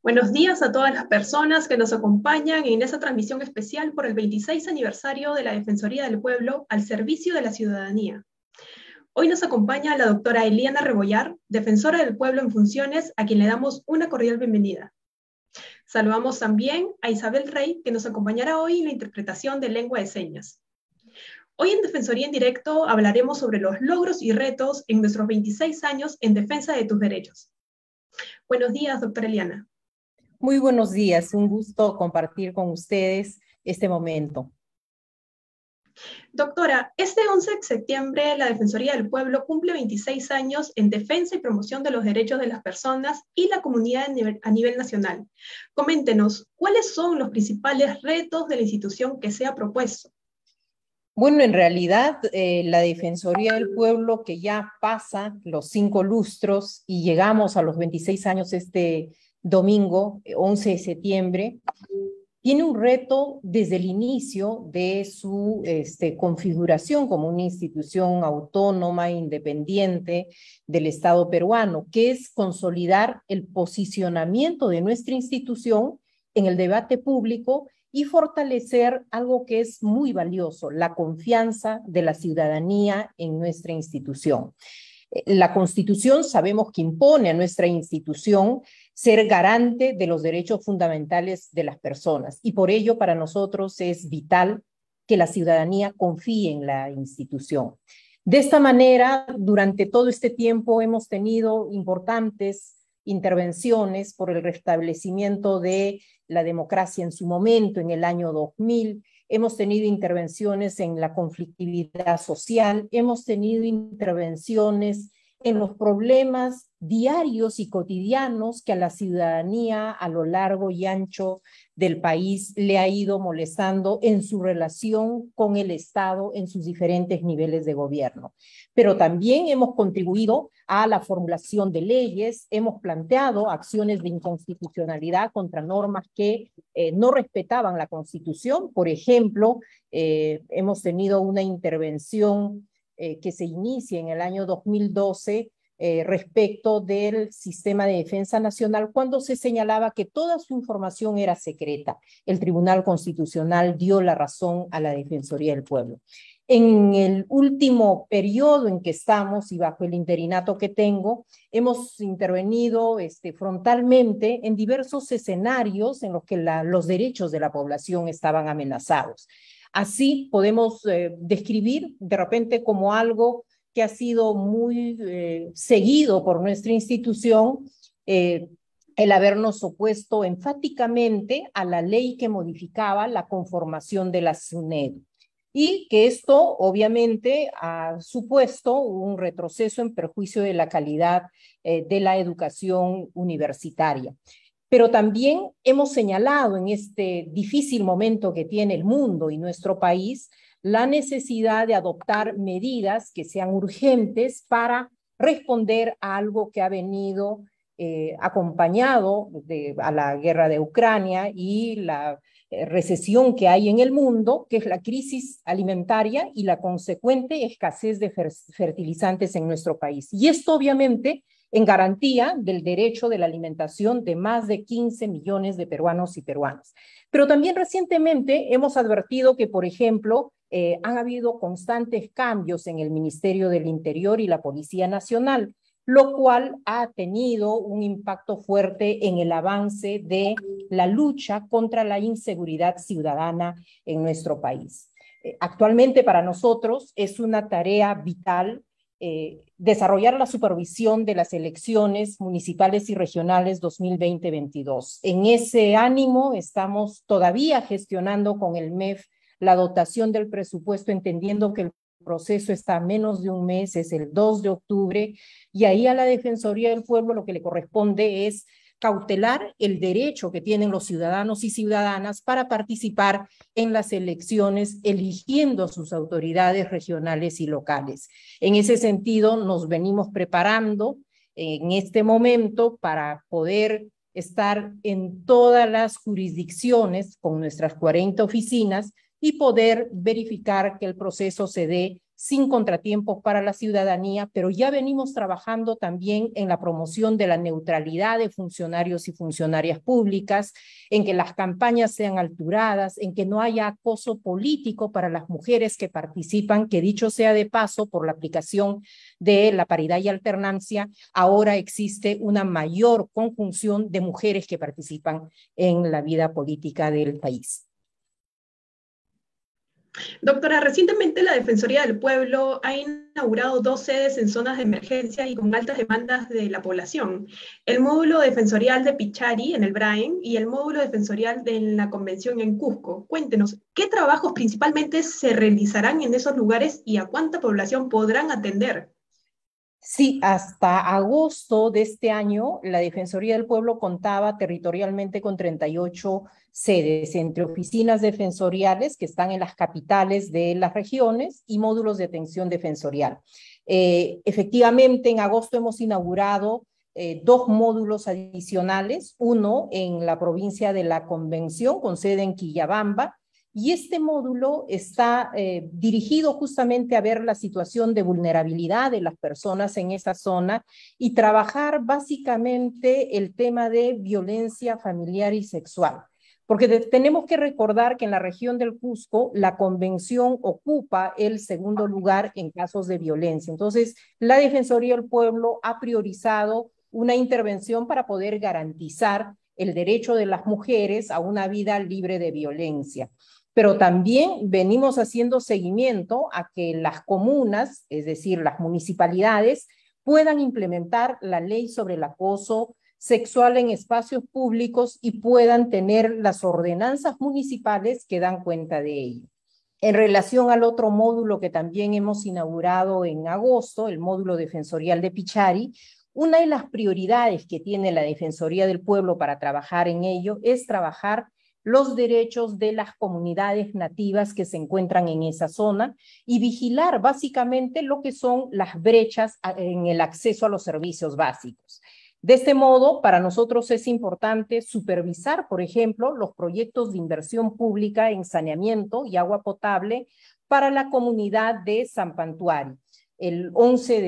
Buenos días a todas las personas que nos acompañan en esta transmisión especial por el 26 aniversario de la Defensoría del Pueblo al servicio de la ciudadanía. Hoy nos acompaña la doctora Eliana Rebollar, defensora del pueblo en funciones, a quien le damos una cordial bienvenida. Saludamos también a Isabel Rey, que nos acompañará hoy en la interpretación de lengua de señas. Hoy en Defensoría en Directo hablaremos sobre los logros y retos en nuestros 26 años en defensa de tus derechos. Buenos días, doctora Eliana. Muy buenos días, un gusto compartir con ustedes este momento. Doctora, este 11 de septiembre la Defensoría del Pueblo cumple 26 años en defensa y promoción de los derechos de las personas y la comunidad a nivel, nacional. Coméntenos, ¿cuáles son los principales retos de la institución que se ha propuesto? Bueno, en realidad eh, la Defensoría del Pueblo que ya pasa los cinco lustros y llegamos a los 26 años este domingo 11 eh, de septiembre, tiene un reto desde el inicio de su este, configuración como una institución autónoma e independiente del Estado peruano, que es consolidar el posicionamiento de nuestra institución en el debate público y fortalecer algo que es muy valioso, la confianza de la ciudadanía en nuestra institución. Eh, la Constitución sabemos que impone a nuestra institución ser garante de los derechos fundamentales de las personas y por ello para nosotros es vital que la ciudadanía confíe en la institución. De esta manera, durante todo este tiempo hemos tenido importantes intervenciones por el restablecimiento de la democracia en su momento, en el año 2000, hemos tenido intervenciones en la conflictividad social, hemos tenido intervenciones en los problemas diarios y cotidianos que a la ciudadanía a lo largo y ancho del país le ha ido molestando en su relación con el Estado en sus diferentes niveles de gobierno. Pero también hemos contribuido a la formulación de leyes, hemos planteado acciones de inconstitucionalidad contra normas que eh, no respetaban la Constitución. Por ejemplo, eh, hemos tenido una intervención eh, que se inicia en el año 2012 eh, respecto del sistema de defensa nacional cuando se señalaba que toda su información era secreta. El Tribunal Constitucional dio la razón a la Defensoría del Pueblo. En el último periodo en que estamos y bajo el interinato que tengo, hemos intervenido este, frontalmente en diversos escenarios en los que los derechos de la población estaban amenazados. Así podemos eh, describir de repente como algo que ha sido muy eh, seguido por nuestra institución eh, el habernos opuesto enfáticamente a la ley que modificaba la conformación de la SUNED y que esto obviamente ha supuesto un retroceso en perjuicio de la calidad de la educación universitaria. Pero también hemos señalado en este difícil momento que tiene el mundo y nuestro país la necesidad de adoptar medidas que sean urgentes para responder a algo que ha venido eh, acompañado de, a la guerra de Ucrania y la eh, recesión que hay en el mundo, que es la crisis alimentaria y la consecuente escasez de fertilizantes en nuestro país. Y esto obviamente en garantía del derecho de la alimentación de más de 15 millones de peruanos y peruanas. Pero también recientemente hemos advertido que, por ejemplo, eh, han habido constantes cambios en el Ministerio del Interior y la Policía Nacional, lo cual ha tenido un impacto fuerte en el avance de la lucha contra la inseguridad ciudadana en nuestro país. Eh, actualmente para nosotros es una tarea vital eh, desarrollar la supervisión de las elecciones municipales y regionales 2020-22. En ese ánimo estamos todavía gestionando con el MEF la dotación del presupuesto, entendiendo que el proceso está a menos de un mes, es el 2 de octubre, y ahí a la Defensoría del Pueblo lo que le corresponde es cautelar el derecho que tienen los ciudadanos y ciudadanas para participar en las elecciones eligiendo a sus autoridades regionales y locales. En ese sentido, nos venimos preparando en este momento para poder estar en todas las jurisdicciones con nuestras 40 oficinas y poder verificar que el proceso se dé sin contratiempos para la ciudadanía, pero ya venimos trabajando también en la promoción de la neutralidad de funcionarios y funcionarias públicas, en que las campañas sean alturadas, en que no haya acoso político para las mujeres que participan, que dicho sea de paso, por la aplicación de la paridad y alternancia, ahora existe una mayor conjunción de mujeres que participan en la vida política del país. Doctora, recientemente la Defensoría del Pueblo ha inaugurado dos sedes en zonas de emergencia y con altas demandas de la población. El módulo defensorial de Pichari en el Braen y el módulo defensorial de la Convención en Cusco. Cuéntenos, ¿qué trabajos principalmente se realizarán en esos lugares y a cuánta población podrán atender? Sí, hasta agosto de este año, la Defensoría del Pueblo contaba territorialmente con 38 sedes, entre oficinas defensoriales que están en las capitales de las regiones y módulos de atención defensorial. Eh, efectivamente, en agosto hemos inaugurado eh, dos módulos adicionales, uno en la provincia de la Convención, con sede en Quillabamba, y este módulo está eh, dirigido justamente a ver la situación de vulnerabilidad de las personas en esa zona y trabajar básicamente el tema de violencia familiar y sexual. Porque tenemos que recordar que en la región del Cusco la convención ocupa el segundo lugar en casos de violencia. Entonces, la Defensoría del Pueblo ha priorizado una intervención para poder garantizar el derecho de las mujeres a una vida libre de violencia pero también venimos haciendo seguimiento a que las comunas, es decir, las municipalidades, puedan implementar la ley sobre el acoso sexual en espacios públicos y puedan tener las ordenanzas municipales que dan cuenta de ello. En relación al otro módulo que también hemos inaugurado en agosto, el módulo defensorial de Pichari, una de las prioridades que tiene la Defensoría del Pueblo para trabajar en ello es trabajar los derechos de las comunidades nativas que se encuentran en esa zona y vigilar básicamente lo que son las brechas ah, en el acceso a los servicios básicos. De este modo, para nosotros es importante supervisar, por ejemplo, los proyectos de inversión pública en saneamiento y agua potable para la comunidad de San Pantuari el 11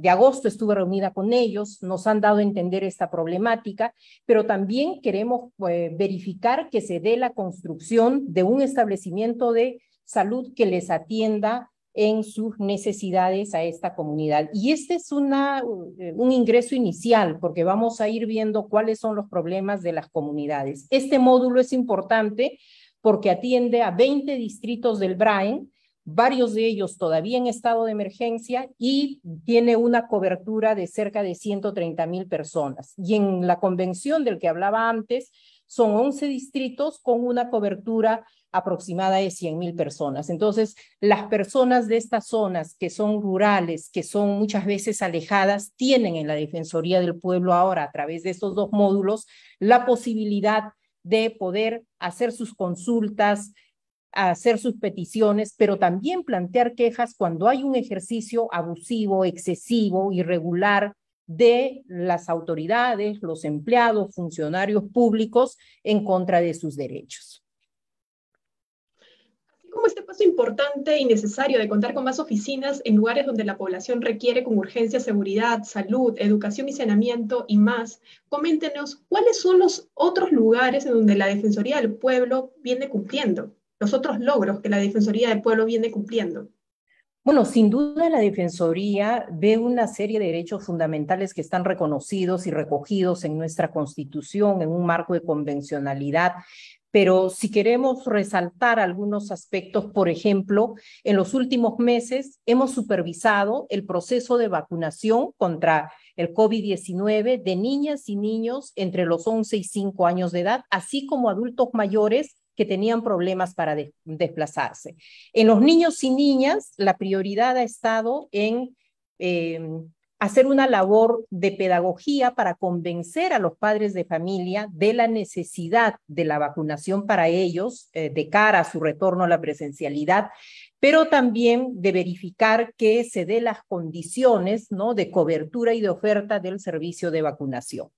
de, agosto estuve reunida con ellos, nos han dado a entender esta problemática, pero también queremos eh, verificar que se dé la construcción de un establecimiento de salud que les atienda en sus necesidades a esta comunidad. Y este es eh, un ingreso inicial, porque vamos a ir viendo cuáles son los problemas de las comunidades. Este módulo es importante porque atiende a 20 distritos del BRAEN, varios de ellos todavía en estado de emergencia y tiene una cobertura de cerca de 130 mil personas. Y en la convención del que hablaba antes, son 11 distritos con una cobertura aproximada de 100 mil personas. Entonces, las personas de estas zonas que son rurales, que son muchas veces alejadas, tienen en la Defensoría del Pueblo ahora, a través de estos dos módulos, la posibilidad de poder hacer sus consultas, hacer sus peticiones, pero también plantear quejas cuando hay un ejercicio abusivo, excesivo, irregular de las autoridades, los empleados, funcionarios públicos en contra de sus derechos como este paso importante y necesario de contar con más oficinas en lugares donde la población requiere con urgencia seguridad, salud, educación y saneamiento y más, coméntenos cuáles son los otros lugares en donde la Defensoría del Pueblo viene cumpliendo los otros logros que la Defensoría del Pueblo viene cumpliendo? Bueno, sin duda la Defensoría ve una serie de derechos fundamentales que están reconocidos y recogidos en nuestra Constitución, en un marco de convencionalidad. Pero si queremos resaltar algunos aspectos, por ejemplo, en los últimos meses hemos supervisado el proceso de vacunación contra el COVID-19 de niñas y niños entre los 11 y 5 años de edad, así como adultos mayores que tenían problemas para desplazarse. En los niños y niñas, la prioridad ha estado en eh, hacer una labor de pedagogía para convencer a los padres de familia de la necesidad de la vacunación para ellos eh, de cara a su retorno a la presencialidad, pero también de verificar que se dé las condiciones ¿no? de cobertura y de oferta del servicio de vacunación.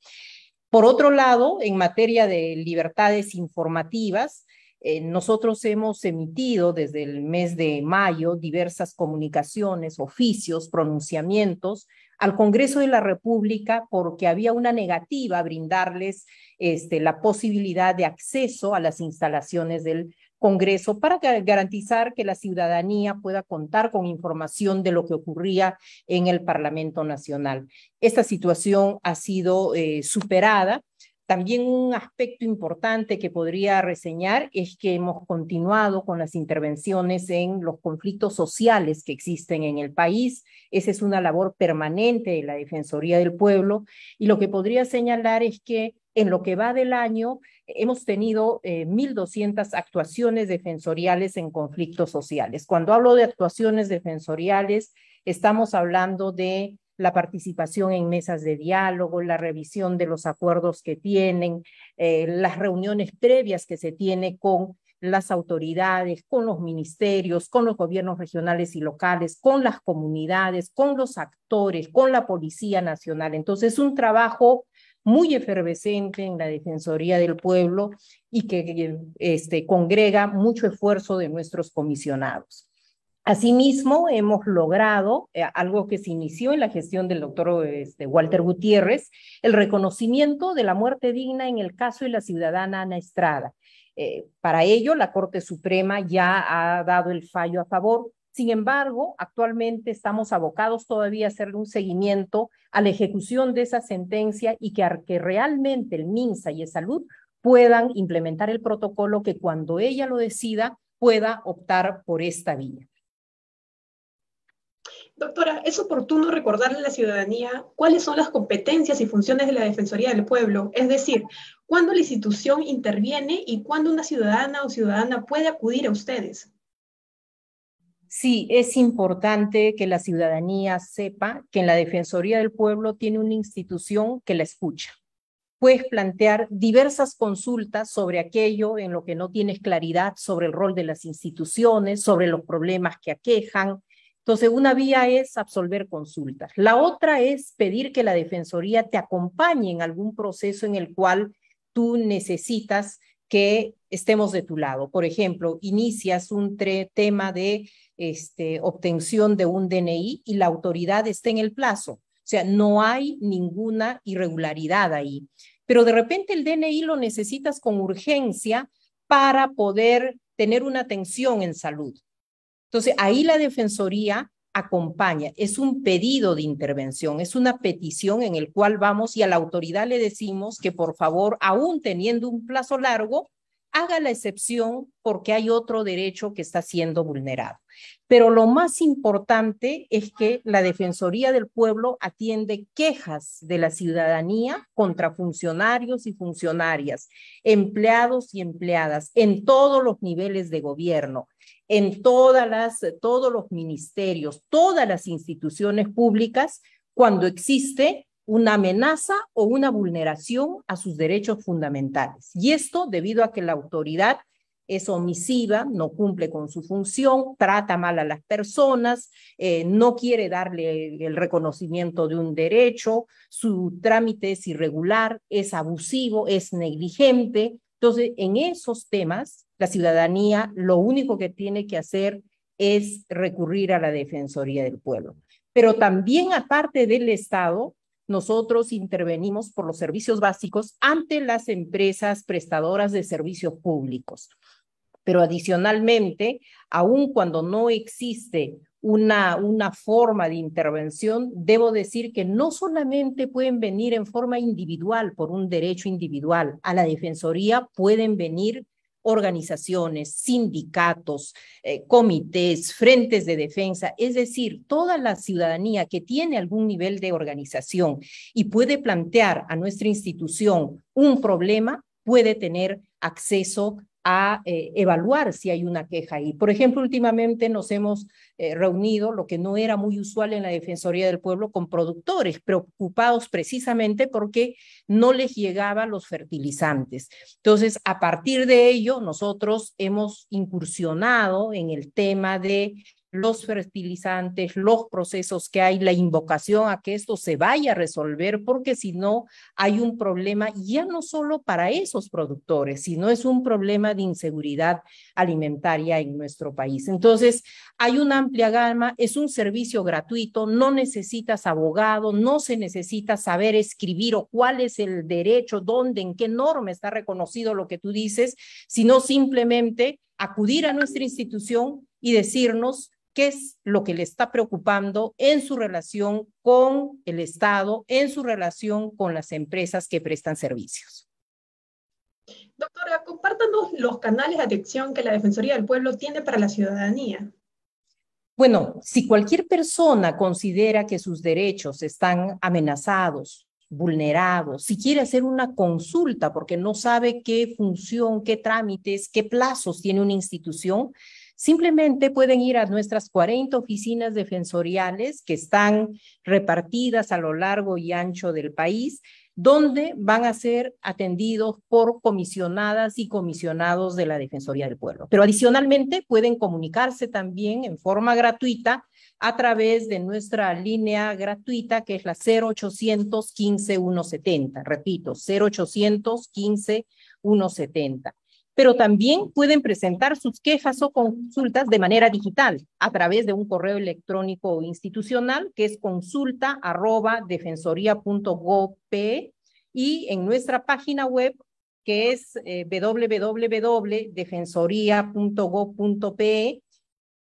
Por otro lado, en materia de libertades informativas, eh, nosotros hemos emitido desde el mes de mayo diversas comunicaciones, oficios, pronunciamientos al Congreso de la República porque había una negativa a brindarles este, la posibilidad de acceso a las instalaciones del Congreso para garantizar que la ciudadanía pueda contar con información de lo que ocurría en el Parlamento Nacional. Esta situación ha sido eh, superada también un aspecto importante que podría reseñar es que hemos continuado con las intervenciones en los conflictos sociales que existen en el país. Esa es una labor permanente de la Defensoría del Pueblo. Y lo que podría señalar es que en lo que va del año hemos tenido 1.200 eh, actuaciones defensoriales en conflictos sociales. Cuando hablo de actuaciones defensoriales, estamos hablando de la participación en mesas de diálogo, la revisión de los acuerdos que tienen, eh, las reuniones previas que se tiene con las autoridades, con los ministerios, con los gobiernos regionales y locales, con las comunidades, con los actores, con la Policía Nacional. Entonces, un trabajo muy efervescente en la Defensoría del Pueblo y que este, congrega mucho esfuerzo de nuestros comisionados. Asimismo, hemos logrado eh, algo que se inició en la gestión del doctor este, Walter Gutiérrez, el reconocimiento de la muerte digna en el caso de la ciudadana Ana Estrada. Eh, para ello, la Corte Suprema ya ha dado el fallo a favor. Sin embargo, actualmente estamos abocados todavía a hacer un seguimiento a la ejecución de esa sentencia y que, que realmente el MINSA y el Salud puedan implementar el protocolo que cuando ella lo decida pueda optar por esta vía. Doctora, ¿es oportuno recordarle a la ciudadanía cuáles son las competencias y funciones de la Defensoría del Pueblo? Es decir, ¿cuándo la institución interviene y cuándo una ciudadana o ciudadana puede acudir a ustedes? Sí, es importante que la ciudadanía sepa que en la Defensoría del Pueblo tiene una institución que la escucha. Puedes plantear diversas consultas sobre aquello en lo que no tienes claridad sobre el rol de las instituciones, sobre los problemas que aquejan, entonces, una vía es absolver consultas. La otra es pedir que la Defensoría te acompañe en algún proceso en el cual tú necesitas que estemos de tu lado. Por ejemplo, inicias un tema de este, obtención de un DNI y la autoridad está en el plazo. O sea, no hay ninguna irregularidad ahí. Pero de repente el DNI lo necesitas con urgencia para poder tener una atención en salud entonces, ahí la Defensoría acompaña, es un pedido de intervención, es una petición en el cual vamos y a la autoridad le decimos que por favor, aún teniendo un plazo largo, haga la excepción porque hay otro derecho que está siendo vulnerado. Pero lo más importante es que la Defensoría del Pueblo atiende quejas de la ciudadanía contra funcionarios y funcionarias, empleados y empleadas en todos los niveles de gobierno, en todas las, todos los ministerios, todas las instituciones públicas, cuando existe una amenaza o una vulneración a sus derechos fundamentales. Y esto debido a que la autoridad es omisiva, no cumple con su función, trata mal a las personas, eh, no quiere darle el reconocimiento de un derecho, su trámite es irregular, es abusivo, es negligente. Entonces, en esos temas, la ciudadanía lo único que tiene que hacer es recurrir a la Defensoría del Pueblo. Pero también, aparte del Estado, nosotros intervenimos por los servicios básicos ante las empresas prestadoras de servicios públicos. Pero adicionalmente, aun cuando no existe una, una forma de intervención, debo decir que no solamente pueden venir en forma individual por un derecho individual, a la Defensoría pueden venir organizaciones, sindicatos, eh, comités, frentes de defensa, es decir, toda la ciudadanía que tiene algún nivel de organización y puede plantear a nuestra institución un problema, puede tener acceso a eh, evaluar si hay una queja ahí. Por ejemplo, últimamente nos hemos eh, reunido, lo que no era muy usual en la Defensoría del Pueblo, con productores preocupados precisamente porque no les llegaban los fertilizantes. Entonces, a partir de ello, nosotros hemos incursionado en el tema de los fertilizantes, los procesos que hay, la invocación a que esto se vaya a resolver, porque si no hay un problema ya no solo para esos productores, sino es un problema de inseguridad alimentaria en nuestro país. Entonces, hay una amplia gama, es un servicio gratuito, no necesitas abogado, no se necesita saber escribir o cuál es el derecho, dónde, en qué norma está reconocido lo que tú dices, sino simplemente acudir a nuestra institución y decirnos qué es lo que le está preocupando en su relación con el Estado, en su relación con las empresas que prestan servicios. Doctora, compártanos los canales de atención que la Defensoría del Pueblo tiene para la ciudadanía. Bueno, si cualquier persona considera que sus derechos están amenazados, vulnerados, si quiere hacer una consulta porque no sabe qué función, qué trámites, qué plazos tiene una institución, Simplemente pueden ir a nuestras 40 oficinas defensoriales que están repartidas a lo largo y ancho del país, donde van a ser atendidos por comisionadas y comisionados de la Defensoría del Pueblo. Pero adicionalmente pueden comunicarse también en forma gratuita a través de nuestra línea gratuita que es la 0800 170. Repito, 0800 170 pero también pueden presentar sus quejas o consultas de manera digital a través de un correo electrónico institucional que es consulta arroba y en nuestra página web que es eh, www.defensoría.gov.pe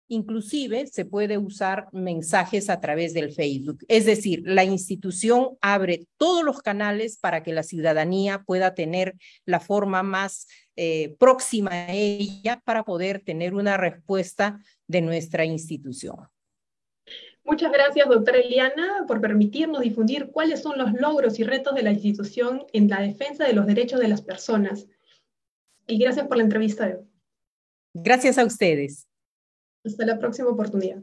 Inclusive se puede usar mensajes a través del Facebook. Es decir, la institución abre todos los canales para que la ciudadanía pueda tener la forma más eh, próxima a ella para poder tener una respuesta de nuestra institución. Muchas gracias, doctora Eliana, por permitirnos difundir cuáles son los logros y retos de la institución en la defensa de los derechos de las personas. Y gracias por la entrevista. Gracias a ustedes. Hasta la próxima oportunidad.